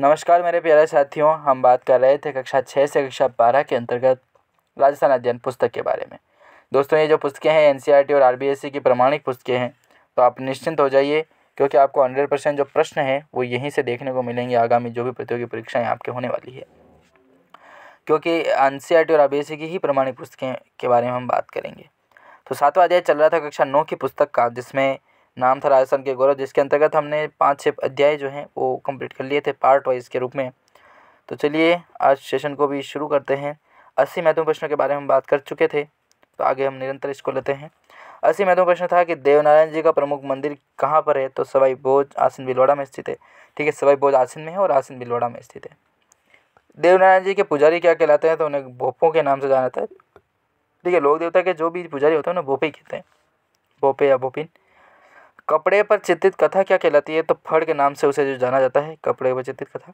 नमस्कार मेरे प्यारे साथियों हम बात कर रहे थे कक्षा छः से कक्षा बारह के अंतर्गत राजस्थान अध्ययन पुस्तक के बारे में दोस्तों ये जो पुस्तकें हैं एन e और आर e की प्रमाणिक पुस्तकें हैं तो आप निश्चिंत हो जाइए क्योंकि आपको हंड्रेड परसेंट जो प्रश्न है वो यहीं से देखने को मिलेंगे आगामी जो भी प्रतियोगी परीक्षाएँ आपके होने वाली है क्योंकि एन e और आर की ही प्रमाणिक पुस्तकें के बारे में हम बात करेंगे तो सातवा अध्याय चल रहा था कक्षा नौ की पुस्तक का जिसमें नाम था राजस्थान के गौरव जिसके अंतर्गत हमने पाँच छः अध्याय जो हैं वो कंप्लीट कर लिए थे पार्ट वाइज के रूप में तो चलिए आज सेशन को भी शुरू करते हैं अस्सी महत्वपूर्ण प्रश्नों के बारे में हम बात कर चुके थे तो आगे हम निरंतर इसको लेते हैं अस्सी महत्वपूर्ण प्रश्न था कि देवनारायण जी का प्रमुख मंदिर कहाँ पर है तो सवाई बोझ आसन बिलवाड़ा में स्थित है ठीक है सवाई भोज आसन में है और आसन बिलवाड़ा में स्थित है देवनारायण जी के पुजारी क्या कहलाते हैं तो उन्हें भोपों के नाम से जाना जाता है ठीक है लोक देवता के जो भी पुजारी होते हैं उन्हें भोपे कहते हैं भोपे या भोपिन कपड़े पर चित्रित कथा क्या कहलाती है तो फड़ के नाम से उसे जो जाना जाता है कपड़े पर चित्रित कथा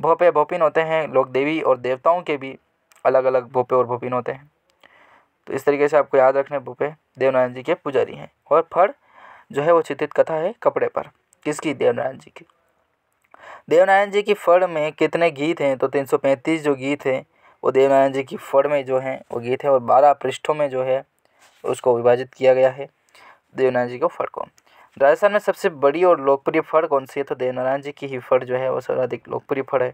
भोपे भोपिन होते हैं लोग देवी और देवताओं के भी अलग अलग भोपे और भोपिन होते हैं तो इस तरीके से आपको याद रखने भोपे देवनारायण जी के पुजारी हैं और फड़ जो है वो चित्रित कथा है कपड़े पर किसकी देवनारायण जी की देवनारायण जी की फड़ में कितने गीत हैं तो तीन जो गीत हैं वो देवनारायण जी की फड़ में जो हैं वो गीत हैं और बारह पृष्ठों में जो है उसको विभाजित किया गया है देवनारायण जी को फड़ को राजस्थान में सबसे बड़ी और लोकप्रिय फड़ कौन सी है तो देवनारायण जी की ही फड़ जो है वो सर्वाधिक लोकप्रिय फड़ है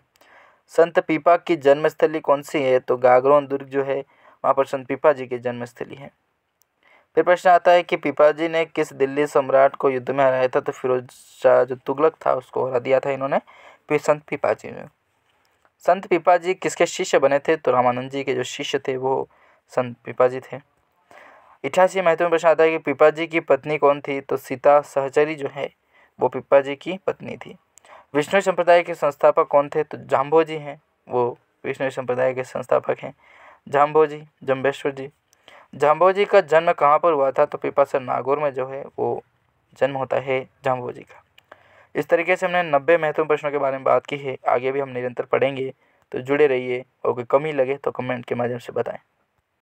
संत पीपा की जन्मस्थली कौन सी है तो गागरोन दुर्ग जो है वहाँ पर संत पीपा जी की जन्मस्थली है फिर प्रश्न आता है कि जी ने किस दिल्ली सम्राट को युद्ध में हराया था तो फिरोज शाह जो तुगलक था उसको हरा दिया था इन्होंने फिर संत पीपा जी ने संत जी किसके शिष्य बने थे तो रामानंद जी के जो शिष्य थे वो संत जी थे इटासी महत्वपूर्ण प्रश्न आता है कि पिपा जी की पत्नी कौन थी तो सीता सहचरी जो है वो पिपा जी की पत्नी थी विष्णु संप्रदाय के संस्थापक कौन थे तो जाम्भो जी हैं वो विष्णु संप्रदाय के संस्थापक हैं जाम्भो जी जम्बेश्वर जी जाम्भो जी का जन्म कहाँ पर हुआ था तो पिपासर नागौर में जो है वो जन्म होता है जाम्भो जी का इस तरीके से हमने नब्बे महत्वपूर्ण प्रश्नों के बारे में बात की है आगे भी हम निरंतर पढ़ेंगे तो जुड़े रहिए और कोई कमी लगे तो कमेंट के माध्यम से बताएं